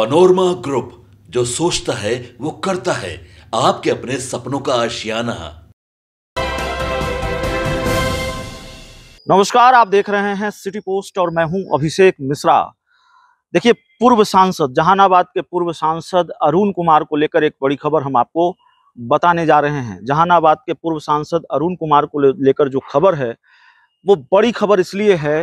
panorama group जो सोचता है वो करता है आपके अपने सपनों का आशियाना नमस्कार आप देख रहे हैं सिटी पोस्ट और मैं हूं अभिषेक मिश्रा देखिए पूर्व सांसद जहानाबाद के पूर्व सांसद अरुण कुमार को लेकर एक बड़ी खबर हम आपको बताने जा रहे हैं जहानाबाद के पूर्व सांसद अरुण कुमार को लेकर जो खबर है वो बड़ी खबर इसलिए है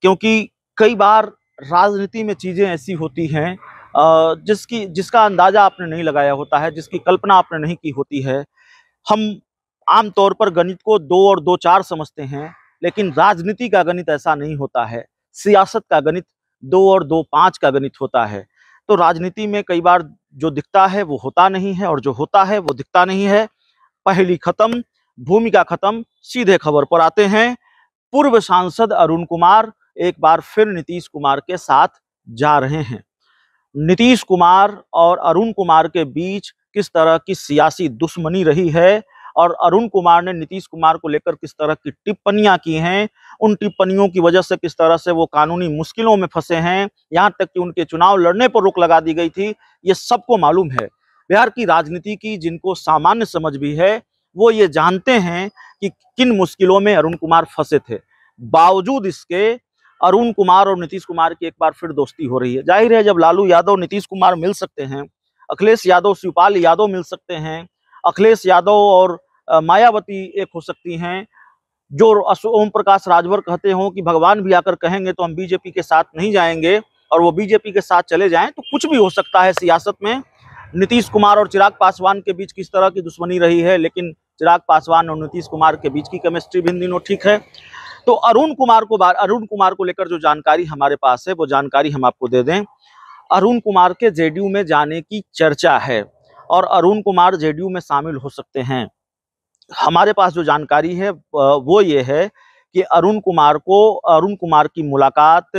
क्योंकि कई बार राजनीति में चीज़ें ऐसी होती हैं जिसकी जिसका अंदाज़ा आपने नहीं लगाया होता है जिसकी कल्पना आपने नहीं की होती है हम आमतौर पर गणित को दो और दो चार समझते हैं लेकिन राजनीति का गणित ऐसा नहीं होता है सियासत का गणित दो और दो पाँच का गणित होता है तो राजनीति में कई बार जो दिखता है वो होता नहीं है और जो होता है वो दिखता नहीं है पहली खत्म भूमिका खत्म सीधे खबर पर आते हैं पूर्व सांसद अरुण कुमार एक बार फिर नीतीश कुमार के साथ जा रहे हैं नीतीश कुमार और अरुण कुमार के बीच किस तरह की सियासी दुश्मनी रही है और अरुण कुमार ने नीतीश कुमार को लेकर किस तरह की टिप्पणियां की हैं उन टिप्पणियों की वजह से किस तरह से वो कानूनी मुश्किलों में फंसे हैं यहाँ तक कि उनके चुनाव लड़ने पर रोक लगा दी गई थी ये सबको मालूम है बिहार की राजनीति की जिनको सामान्य समझ भी है वो ये जानते हैं कि किन मुश्किलों में अरुण कुमार फंसे थे बावजूद इसके अरुण कुमार और नीतीश कुमार की एक बार फिर दोस्ती हो रही है जाहिर है जब लालू यादव नीतीश कुमार मिल सकते हैं अखिलेश यादव शिवपाल यादव मिल सकते हैं अखिलेश यादव और मायावती एक हो सकती हैं जो ओम प्रकाश राजभर कहते हों कि भगवान भी आकर कहेंगे तो हम बीजेपी के साथ नहीं जाएंगे और वो बीजेपी के साथ चले जाएं तो कुछ भी हो सकता है सियासत में नीतीश कुमार और चिराग पासवान के बीच किस तरह की दुश्मनी रही है लेकिन चिराग पासवान और नीतीश कुमार के बीच की केमिस्ट्री भी इन दिनों ठीक है तो अरुण कुमार को अरुण कुमार को लेकर जो जानकारी हमारे पास है वो जानकारी हम आपको दे दें अरुण कुमार के जेडीयू में जाने की चर्चा है और अरुण कुमार जेडीयू में शामिल हो सकते हैं हमारे पास जो जानकारी है वो ये है कि अरुण कुमार को अरुण कुमार की मुलाकात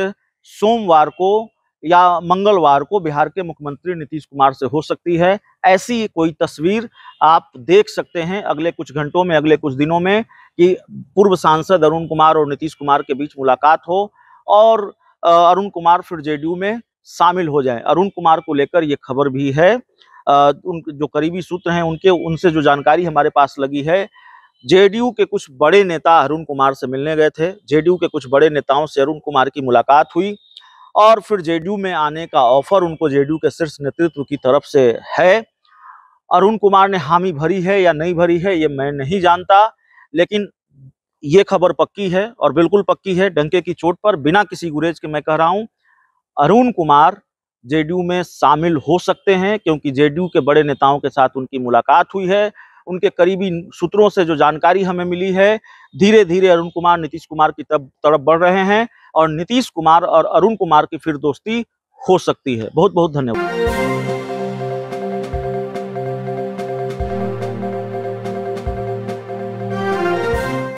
सोमवार को या मंगलवार को बिहार के मुख्यमंत्री नीतीश कुमार से हो सकती है ऐसी कोई तस्वीर आप देख सकते हैं अगले कुछ घंटों में अगले कुछ दिनों में कि पूर्व सांसद अरुण कुमार और नीतीश कुमार के बीच मुलाकात हो और अरुण कुमार फिर जेडीयू में शामिल हो जाए अरुण कुमार को लेकर ये खबर भी है उन जो करीबी सूत्र हैं उनके उनसे जो जानकारी हमारे पास लगी है जेडीयू के कुछ बड़े नेता अरुण कुमार से मिलने गए थे जेडीयू के कुछ बड़े नेताओं से अरुण कुमार की मुलाकात हुई और फिर जेडीयू में आने का ऑफर उनको जेडीयू के शीर्ष नेतृत्व की तरफ से है अरुण कुमार ने हामी भरी है या नहीं भरी है ये मैं नहीं जानता लेकिन ये खबर पक्की है और बिल्कुल पक्की है डंके की चोट पर बिना किसी गुरेज के मैं कह रहा हूँ अरुण कुमार जेडीयू में शामिल हो सकते हैं क्योंकि जेडीयू के बड़े नेताओं के साथ उनकी मुलाकात हुई है उनके करीबी सूत्रों से जो जानकारी हमें मिली है धीरे धीरे अरुण कुमार नीतीश कुमार की तरफ तरफ बढ़ रहे हैं और नीतीश कुमार और अरुण कुमार की फिर दोस्ती हो सकती है बहुत बहुत धन्यवाद